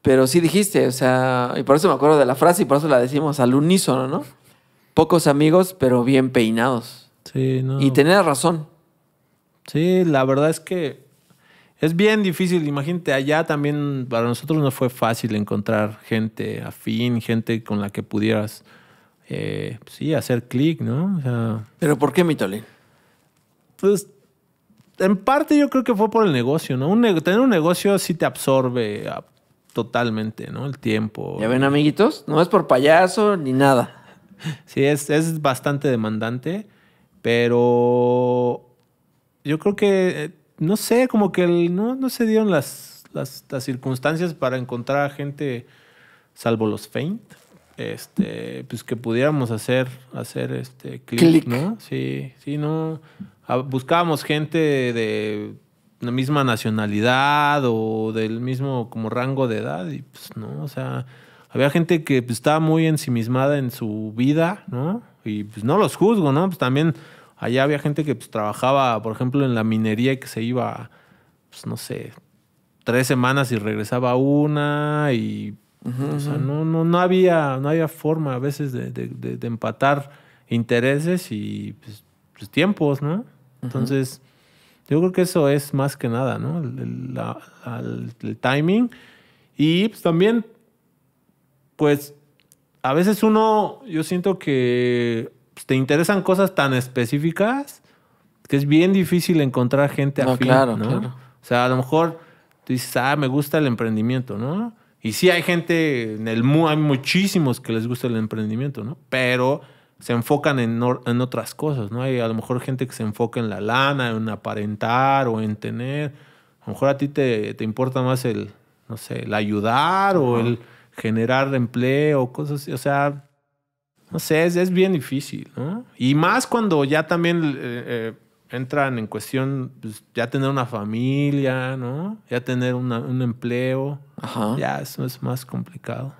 Pero sí dijiste, o sea, y por eso me acuerdo de la frase y por eso la decimos al unísono, ¿no? Pocos amigos, pero bien peinados. Y tener razón. Sí, la verdad es que es bien difícil. Imagínate, allá también para nosotros no fue fácil encontrar gente afín, gente con la que pudieras, eh, sí, hacer clic, ¿no? ¿Pero por qué Mitolín? Pues en parte yo creo que fue por el negocio, ¿no? tener un negocio sí te absorbe ah, totalmente, ¿no? El tiempo. Ya ven, amiguitos, no es por payaso ni nada. (laughs) Sí, es, es bastante demandante. Pero yo creo que, eh, no sé, como que no, se dieron las, circunstancias para encontrar a gente, salvo los faint este, pues que pudiéramos hacer, hacer este ¿no? Sí, sí, no. Ah, buscábamos gente de la misma nacionalidad o del mismo como rango de edad y pues no, o sea, había gente que pues, estaba muy ensimismada en su vida, ¿no? Y pues no los juzgo, ¿no? Pues también allá había gente que pues, trabajaba, por ejemplo, en la minería y que se iba, pues no sé, tres semanas y regresaba una y no, había, no había forma a veces de, empatar intereses y pues, pues tiempos, ¿no? Entonces, yo creo que eso es más que nada, ¿no? El, el timing. Y pues también pues a veces uno, yo siento que pues, te interesan cosas tan específicas que es bien difícil encontrar gente afín, claro, ¿no? Claro. O sea, a lo mejor tú dices, ah, me gusta el emprendimiento, ¿no? Y sí hay gente en el hay muchísimos que les gusta el emprendimiento, ¿no? Pero se enfocan en, otras cosas, ¿no? Hay a lo mejor gente que se enfoca en la lana, en aparentar o en tener. A lo mejor a ti te, te importa más el, no sé, el ayudar o el generar empleo, cosas así. O sea, no sé, es, bien difícil, ¿no? Y más cuando ya también eh, eh, entran en cuestión pues, ya tener una familia, ¿no? Ya tener un empleo. Ya, eso es más complicado.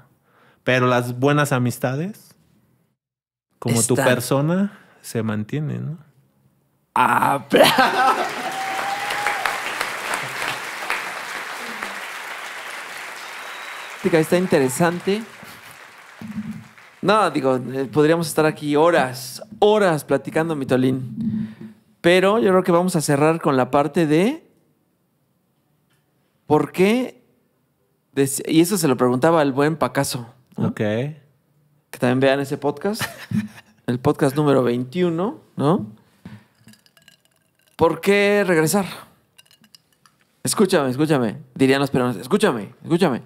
Pero las buenas amistades, como tu persona, se mantienen, ¿no? Ah, (laughs) está interesante. No, digo, eh, podríamos estar aquí horas, horas platicando Mitolín. Pero yo creo que vamos a cerrar con la parte de por qué. Y eso se lo preguntaba el buen Pacaso. Ok. Que también vean ese podcast. (laughs) el podcast número 21, ¿no? ¿Por qué regresar? Escúchame, escúchame. Dirían los peruanos, escúchame, escúchame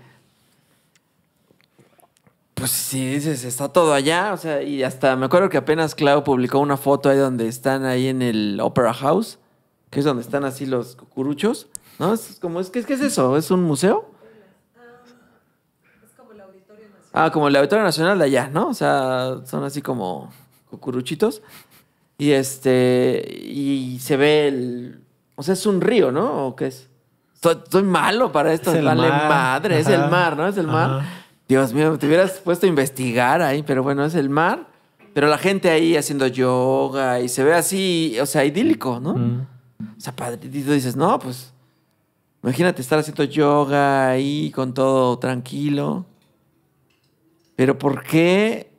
pues sí, dices, está todo allá, o sea, y hasta me acuerdo que apenas Clau publicó una foto ahí donde están ahí en el Opera House, que es donde están así los cucuruchos, ¿no? Es como, es, ¿qué, es eso? ¿Es un museo? Ah, es como el Auditorio Nacional. Ah, como el Auditorio Nacional de allá, ¿no? O sea, son así como cucuruchitos. Y este, y se ve el, o sea, es un río, ¿no? ¿O qué es? Estoy, malo para esto, es vale madre, es el mar, ¿no? Es el mar. Dios mío, te hubieras puesto a investigar ahí, pero bueno, es el mar. Pero la gente ahí haciendo yoga y se ve así, o sea, idílico, ¿no? O sea, tú dices, no, pues imagínate estar haciendo yoga ahí con todo tranquilo. Pero ¿por qué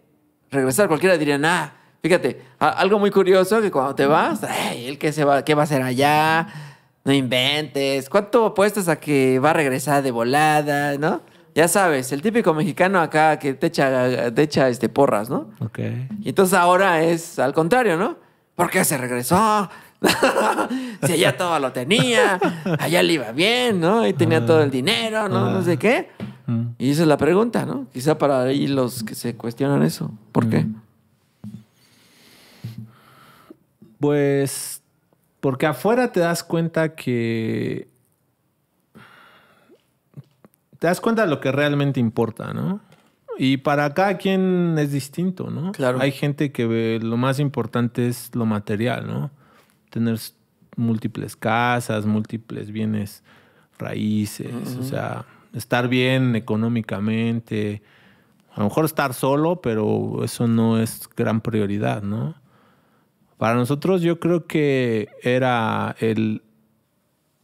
regresar? Cualquiera diría, nada. fíjate, algo muy curioso que cuando te vas, ¿el que se va, qué va a hacer allá? No inventes. ¿Cuánto apuestas a que va a regresar de volada, no? ya sabes, el típico mexicano acá que te echa, este, porras, ¿no? Ok. Y entonces ahora es al contrario, ¿no? ¿Por qué se regresó? (laughs) si allá todo lo tenía, allá le iba bien, ¿no? Y tenía todo el dinero, ¿no? No sé qué. Y esa es la pregunta, ¿no? Quizá para ahí los que se cuestionan eso. ¿Por qué? Pues porque afuera te das cuenta que te das cuenta de lo que realmente importa, ¿no? Y para cada quien es distinto, ¿no? Claro. Hay gente que ve, lo más importante es lo material, ¿no? Tener múltiples casas, múltiples bienes raíces, o sea, estar bien económicamente, a lo mejor estar solo, pero eso no es gran prioridad, ¿no? Para nosotros yo creo que era el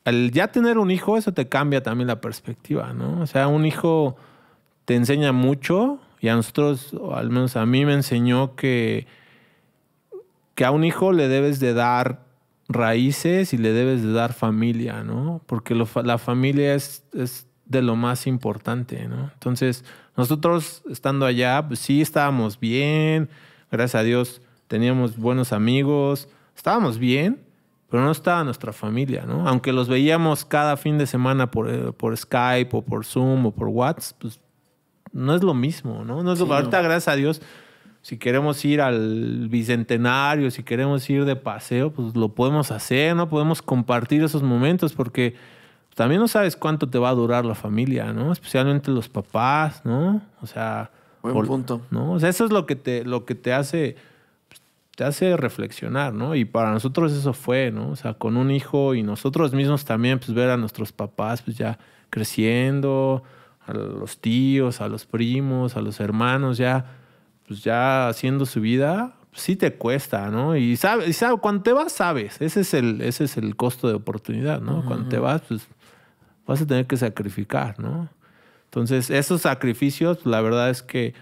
al ya tener un hijo, eso te cambia también la perspectiva, ¿no? O sea, un hijo te enseña mucho y a nosotros, al menos a mí me enseñó que, que a un hijo le debes de dar raíces y le debes de dar familia, ¿no? Porque la familia es, es, de lo más importante, ¿no? Entonces, nosotros estando allá, pues sí estábamos bien, gracias a Dios teníamos buenos amigos, estábamos bien, pero no estaba nuestra familia, ¿no? Aunque los veíamos cada fin de semana por, eh, por Skype o por Zoom o por WhatsApp, pues no es lo mismo, ¿no? Ahorita, gracias a Dios, si queremos ir al Bicentenario, si queremos ir de paseo, pues lo podemos hacer, ¿no? Podemos compartir esos momentos porque también no sabes cuánto te va a durar la familia, ¿no? Especialmente los papás, ¿no? O sea... Buen punto. ¿no? O sea, eso es lo que te, lo que te hace te hace reflexionar, ¿no? Y para nosotros eso fue, ¿no? O sea, con un hijo y nosotros mismos también, pues ver a nuestros papás, pues ya creciendo, a los tíos, a los primos, a los hermanos, ya, pues ya haciendo su vida, pues, sí te cuesta, ¿no? Y sabes, y cuando te vas, sabes, ese es el, ese es el costo de oportunidad, ¿no? Cuando te vas, pues vas a tener que sacrificar, ¿no? Entonces, esos sacrificios, la verdad es que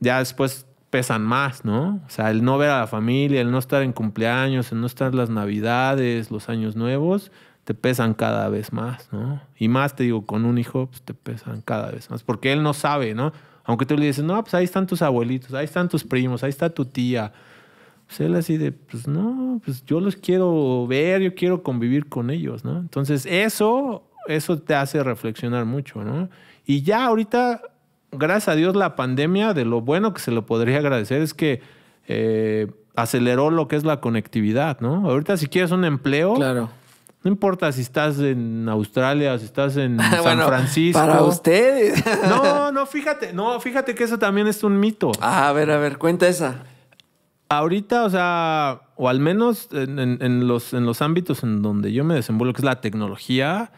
ya después pesan más, ¿no? O sea, el no ver a la familia, el no estar en cumpleaños, el no estar las navidades, los años nuevos, te pesan cada vez más, ¿no? Y más, te digo, con un hijo, pues te pesan cada vez más, porque él no sabe, ¿no? Aunque tú le dices, no, pues ahí están tus abuelitos, ahí están tus primos, ahí está tu tía. Pues él así de, pues no, pues yo los quiero ver, yo quiero convivir con ellos, ¿no? Entonces eso, eso te hace reflexionar mucho, ¿no? Y ya ahorita gracias a Dios, la pandemia, de lo bueno que se lo podría agradecer es que eh, aceleró lo que es la conectividad, ¿no? Ahorita si quieres un empleo. Claro. No importa si estás en Australia, si estás en (laughs) San Francisco. Para ustedes. (laughs) no, (laughs) no, fíjate, no, fíjate que eso también es un mito. Ah, a ver, a ver, cuenta esa. Ahorita, o sea, o al menos en, los, en los ámbitos en donde yo me desenvuelvo, que es la tecnología,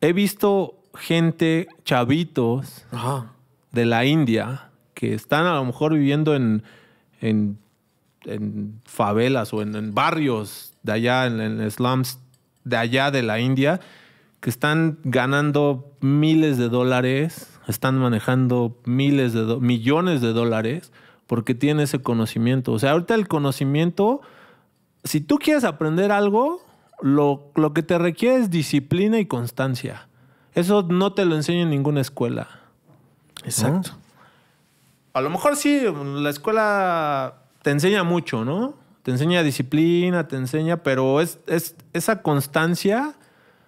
he visto gente, chavitos, de la India que están a lo mejor viviendo en, en, favelas o en, barrios de allá, en, slums de allá de la India, que están ganando miles de dólares, están manejando miles de millones de dólares porque tienen ese conocimiento. O sea, ahorita el conocimiento, si tú quieres aprender algo, lo, lo que te requiere es disciplina y constancia. Eso no te lo enseña en ninguna escuela. Exacto. A lo mejor sí, la escuela te enseña mucho, ¿no? Te enseña disciplina, te enseña, pero es, esa constancia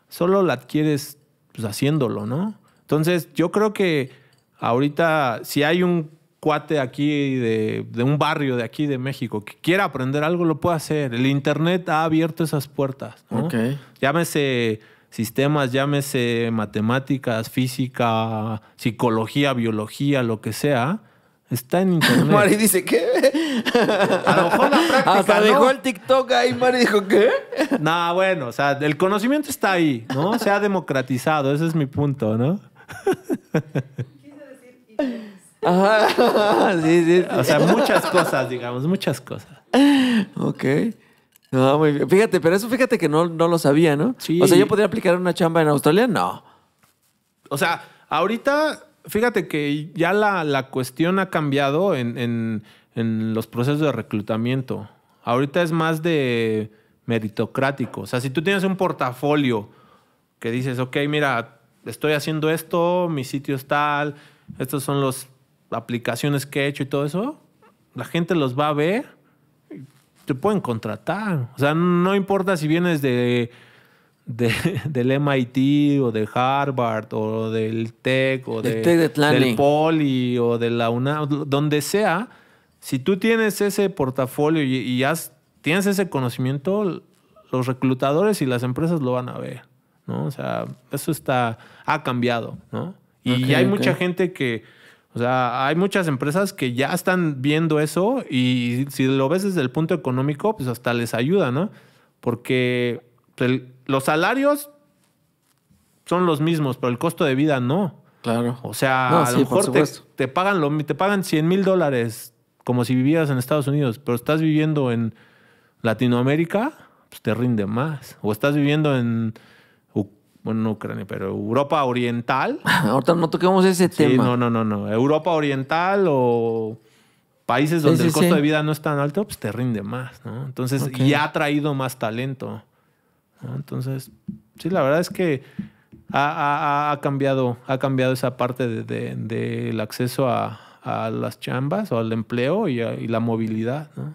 solo la adquieres pues, haciéndolo, ¿no? Entonces, yo creo que ahorita, si hay un cuate aquí de, un barrio de aquí de México que quiera aprender algo, lo puede hacer. El Internet ha abierto esas puertas. ¿no? Llámese sistemas, llámese matemáticas, física, psicología, biología, lo que sea, Está en internet. (laughs) Mari dice, ¿qué? A lo mejor la práctica. Hasta dejó el TikTok ahí, Mari dijo, ¿qué? No, bueno, o sea, el conocimiento está ahí, ¿no? Se ha democratizado, ese es mi punto, ¿no? Quise decir Ajá, (laughs) sí, sí, O sea, muchas cosas, digamos, muchas cosas. Ok. No, Fíjate, pero eso fíjate que no, lo sabía, ¿no? O sea, yo podría aplicar una chamba en Australia, no. O sea, ahorita, fíjate que ya la, cuestión ha cambiado en, en los procesos de reclutamiento. Ahorita es más de meritocrático. O sea, si tú tienes un portafolio que dices, ok, mira, estoy haciendo esto, mi sitio es tal, estas son las aplicaciones que he hecho y todo eso, la gente los va a ver te pueden contratar. O sea, no importa si vienes de, de (laughs) del MIT o de Harvard o del TEC o de, del Poli o de la UNAM, donde sea, si tú tienes ese portafolio y, tienes ese conocimiento, los reclutadores y las empresas lo van a ver, ¿no? O sea, eso está, ha cambiado, ¿no? Y hay mucha gente que o sea, hay muchas empresas que ya están viendo eso y si lo ves desde el punto económico, pues hasta les ayuda, ¿no? Porque pues, los salarios son los mismos, pero el costo de vida no. Claro. O sea, a lo mejor te, pagan te pagan 100 mil dólares como si vivieras en Estados Unidos, pero estás viviendo en Latinoamérica, pues te rinde más. O estás viviendo en bueno, no Ucrania, pero Europa Oriental. (laughs) Ahorita no toquemos ese tema. No, no, no, no. Europa Oriental o países donde el costo de vida no es tan alto, pues te rinde más, ¿no? Entonces, ya ha traído más talento. Entonces, sí, la verdad es que ha, cambiado, ha cambiado esa parte del acceso a, las chambas o al empleo y, la movilidad, ¿no?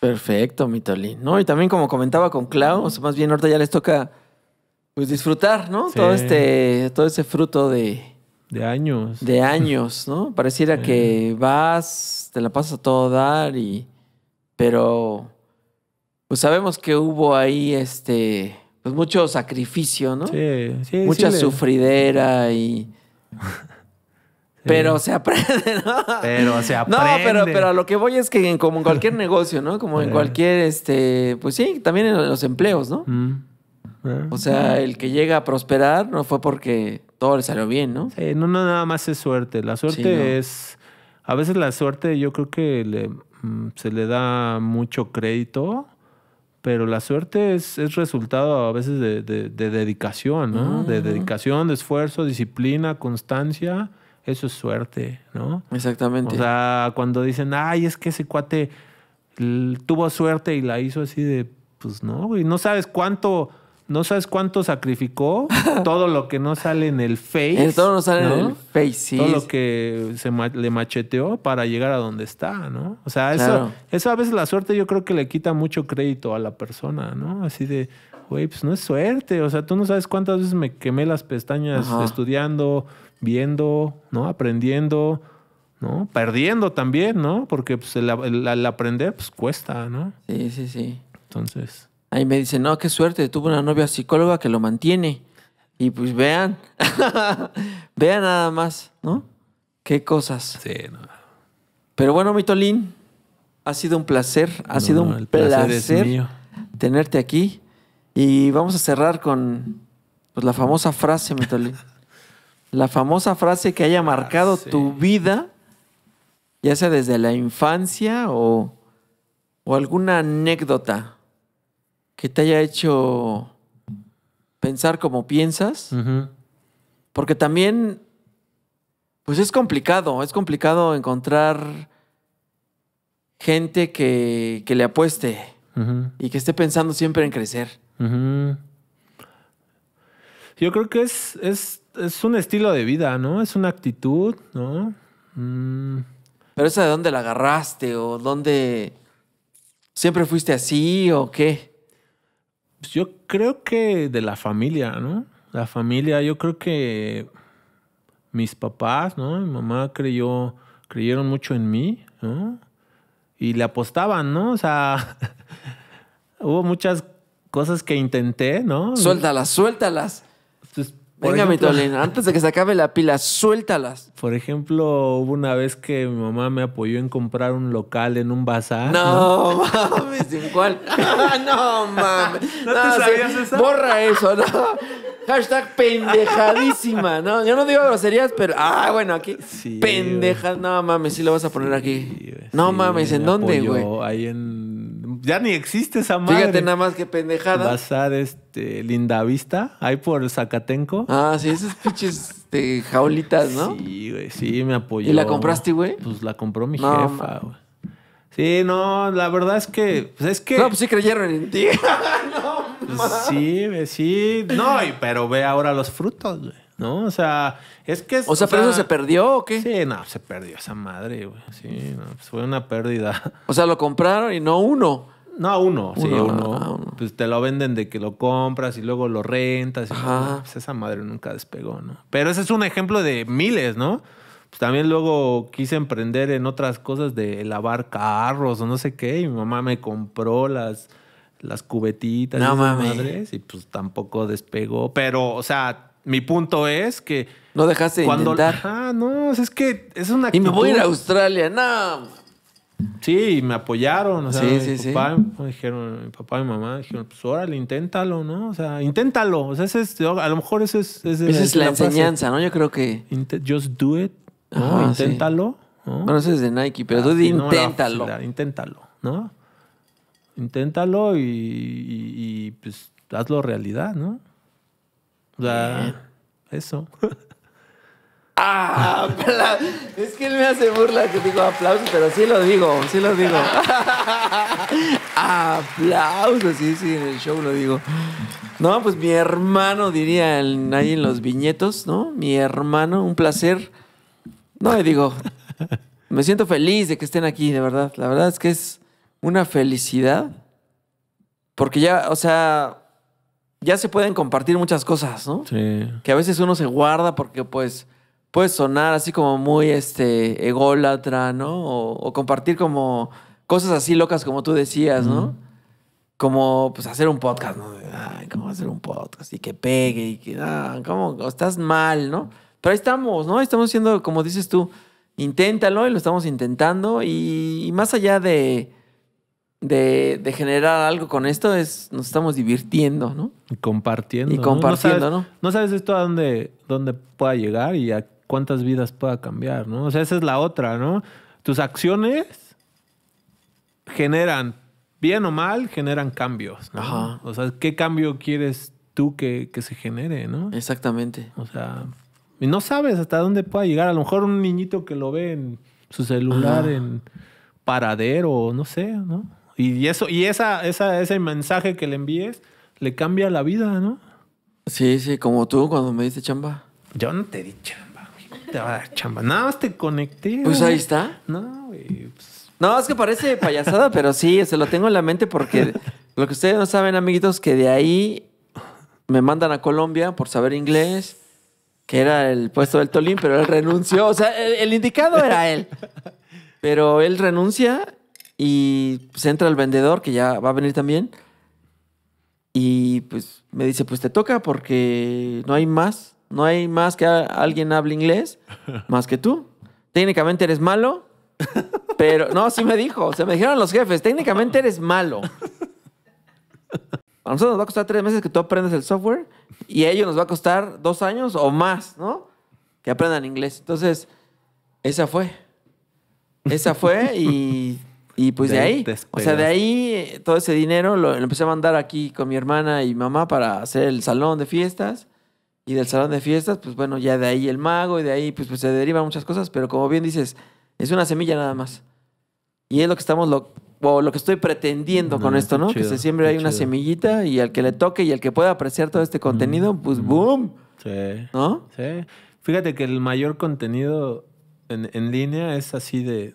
Perfecto, mitolí No, y también como comentaba con Klaus, más bien ahorita ya les toca pues disfrutar, ¿no? Todo este, todo ese fruto de. De años. De años, ¿no? Pareciera que vas, te la pasas a todo dar y. Pero. Pues sabemos que hubo ahí este. Pues mucho sacrificio, ¿no? Sí, sí. Mucha sufridera y. (laughs) Pero se aprende, ¿no? Pero se aprende. No, pero, lo que voy es que como en cualquier (laughs) negocio, ¿no? Como en cualquier, este, pues sí, también en los empleos, ¿no? Mm. Ah. O sea, el que llega a prosperar no fue porque todo le salió bien, ¿no? no, no nada más es suerte. La suerte es. A veces la suerte yo creo que mm, se le da mucho crédito, pero la suerte es, es resultado a veces de, dedicación, ¿no? Ah, de dedicación, de esfuerzo, disciplina, constancia. Eso es suerte, ¿no? Exactamente. O sea, cuando dicen, ay, es que ese cuate tuvo suerte y la hizo así de, pues no, güey, no sabes cuánto no sabes cuánto sacrificó (laughs) todo lo que no sale en el Face. todo no sale en el Face, Todo lo que se le macheteó para llegar a donde está, ¿no? O sea, eso, a veces la suerte yo creo que le quita mucho crédito a la persona, ¿no? Así de, güey, pues no es suerte. O sea, tú no sabes cuántas veces me quemé las pestañas estudiando, viendo, ¿no? Aprendiendo, ¿no? Perdiendo también, ¿no? Porque pues, el, aprender, pues cuesta, ¿no? Sí, sí, sí. Entonces. Ahí me dicen, no, qué suerte, tuve una novia psicóloga que lo mantiene. Y pues vean, (laughs) vean nada más, ¿no? Qué cosas. Sí, no. Pero bueno, Mitolín, ha sido un placer, ha sido un placer, tenerte aquí. Y vamos a cerrar con pues, la famosa frase, Mitolín. (laughs) la famosa frase que haya marcado ah, tu vida, ya sea desde la infancia o, o alguna anécdota que te haya hecho pensar como piensas. Porque también, pues es complicado, es complicado encontrar gente que, le apueste y que esté pensando siempre en crecer. Yo creo que es, es, un estilo de vida, ¿no? Es una actitud, ¿no? Mm. Pero esa de dónde la agarraste o dónde siempre fuiste así o qué. Pues, yo creo que de la familia, ¿no? La familia, yo creo que mis papás, ¿no? Mi mamá creyó, creyeron mucho en mí, ¿no? Y le apostaban, ¿no? O sea, (laughs) hubo muchas cosas que intenté, ¿no? Suéltalas, suéltalas. Venga, mi Tolín, antes de que se acabe la pila, suéltalas. Por ejemplo, hubo una vez que mi mamá me apoyó en comprar un local en un bazar. No, (laughs) mames, ¿en cuál? (laughs) no mames. ¿No, te sabías eso? Borra eso, no. (laughs) Hashtag pendejadísima, ¿no? Yo no digo groserías, pero. Ah, bueno, aquí. Sí, pendejas. No mames, sí lo vas a poner aquí. no mames, ¿en dónde, güey? Ahí en ya ni existe esa madre. Fíjate nada más que pendejada. Bazar este Lindavista, ahí por Zacatenco. Ah, sí, esas pinches de este, jaulitas, ¿no? Sí, güey, sí, me apoyó. ¿Y la compraste, güey? Pues la compró mi jefa, güey. Sí, no, la verdad es que, pues es que. No, pues sí creyeron en ti. (laughs) no, pues sí, sí. No, pero ve ahora los frutos, güey. ¿No? O sea, es que. o sea, pero eso se perdió o qué? Sí, no, se perdió esa madre, güey. Sí, no, pues fue una pérdida. O sea, lo compraron y no uno. No, uno. sí, uno. Pues te lo venden de que lo compras y luego lo rentas. Y pues, esa madre nunca despegó, ¿no? Pero ese es un ejemplo de miles, ¿no? Pues también luego quise emprender en otras cosas de lavar carros o no sé qué. Y mi mamá me compró las, las cubetitas de y madres. Y pues tampoco despegó. Pero, o sea, mi punto es que... No dejaste de cuando, intentar. Ah, no, es que es una... Y me voy a ir a Australia, no. Sí, me apoyaron, o sea, sí, sí, sí. dijeron, mi papá y mi mamá dijeron, pues órale, inténtalo, ¿no? O sea, inténtalo, o sea, a lo mejor eso es... Esa es la, enseñanza, ¿no? Yo creo que... Just do it, Ah, inténtalo. ¿no? Bueno, eso es de Nike, pero tú ah, dices inténtalo. inténtalo, ¿no? Inténtalo y, pues hazlo realidad, ¿no? O sea, eso. (laughs) Ah, es que él me hace burla que digo aplausos, pero sí lo digo, sí lo digo. (laughs) aplausos, sí, sí, en el show lo digo. No, pues mi hermano diría en, ahí en los viñetos, ¿no? Mi hermano, un placer. No, y digo, me siento feliz de que estén aquí, de verdad. La verdad es que es una felicidad. Porque ya, o sea, ya se pueden compartir muchas cosas, ¿no? Sí. Que a veces uno se guarda porque pues puede sonar así como muy este, ególatra, ¿no? O, compartir como cosas así locas como tú decías, ¿no? Como pues hacer un podcast, ¿no? Ay, ¿cómo hacer un podcast? Y que pegue y que, ah, ¿cómo? Estás mal, ¿no? Pero ahí estamos, ¿no? Estamos siendo, como dices tú, inténtalo y lo estamos intentando y, más allá de, de, generar algo con esto es nos estamos divirtiendo, ¿no? Y compartiendo. Y compartiendo, ¿no? No sabes, esto a dónde, dónde pueda llegar y a cuántas vidas pueda cambiar, ¿no? O sea, esa es la otra, ¿no? Tus acciones generan, bien o mal, generan cambios, Ajá. O sea, ¿qué cambio quieres tú que, se genere, ¿no? Exactamente. O sea, y no sabes hasta dónde pueda llegar. A lo mejor un niñito que lo ve en su celular, en paradero, no sé, ¿no? Y eso, y esa, esa, ese mensaje que le envíes le cambia la vida, ¿no? Sí, sí, como tú cuando me dices chamba. Yo no te he dicho te chamba. Nada más te conecté. Pues ahí está. No, pues. No, es que parece payasada, pero sí, se lo tengo en la mente porque lo que ustedes no saben, amiguitos, que de ahí me mandan a Colombia por saber inglés, que era el puesto del Tolín, pero él renunció. O sea, el, el indicado era él. Pero él renuncia y se pues, entra el vendedor, que ya va a venir también. Y pues me dice, pues te toca porque no hay más. No hay más que alguien hable inglés más que tú. Técnicamente eres malo, pero no, sí me dijo. Se me dijeron los jefes, técnicamente eres malo. A nosotros nos va a costar tres meses que tú aprendas el software y a ellos nos va a costar dos años o más, ¿no? Que aprendan inglés. Entonces, esa fue. Esa fue y, y pues de, ahí. O sea, de ahí eh, todo ese dinero lo, empecé a mandar aquí con mi hermana y mamá para hacer el salón de fiestas y del salón de fiestas, pues bueno, ya de ahí el mago y de ahí pues, pues, se derivan muchas cosas, pero como bien dices, es una semilla nada más. Y es lo que estamos, lo, o lo que estoy pretendiendo con mm, esto, ¿no? que se siempre hay una semillita y al que le toque y al que pueda apreciar todo este contenido, mm, pues mm. boom. Sí. ¿No? Sí. Fíjate que el mayor contenido en, línea es así de,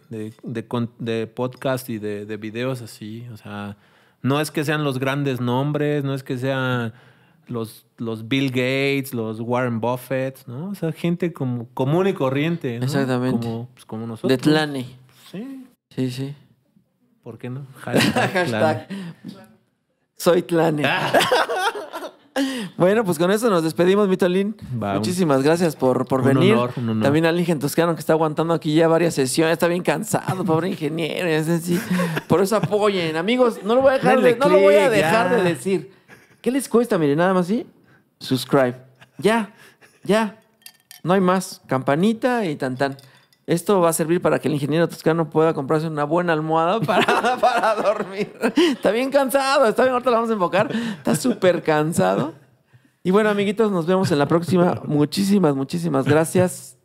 podcast y de, de videos así, o sea, no es que sean los grandes nombres, no es que sean los, Bill Gates, los Warren Buffett, ¿no? O sea, gente como común y corriente. ¿no? Exactamente. Como, pues, nosotros. De Tlane. Sí. Sí, sí. ¿Por qué no? (laughs) Hashtag. Soy Tlane. Ah. (laughs) Bueno, pues con eso nos despedimos, Mitolín. Muchísimas gracias por, por un venir. Honor, un honor. También al Ingen Toscano que está aguantando aquí ya varias sesiones. Está bien cansado, pobre ingeniero. Es por eso apoyen. Amigos, no lo voy a dejar, de, no lo voy a dejar de decir. ¿Qué les cuesta? mire, nada más así. Subscribe. Ya, ya. No hay más. Campanita y tan tan. Esto va a servir para que el ingeniero toscano pueda comprarse una buena almohada (laughs) para, para dormir. Está bien cansado, está bien, ahorita lo vamos a enfocar. Está súper cansado. Y bueno, amiguitos, nos vemos en la próxima. Muchísimas, muchísimas gracias.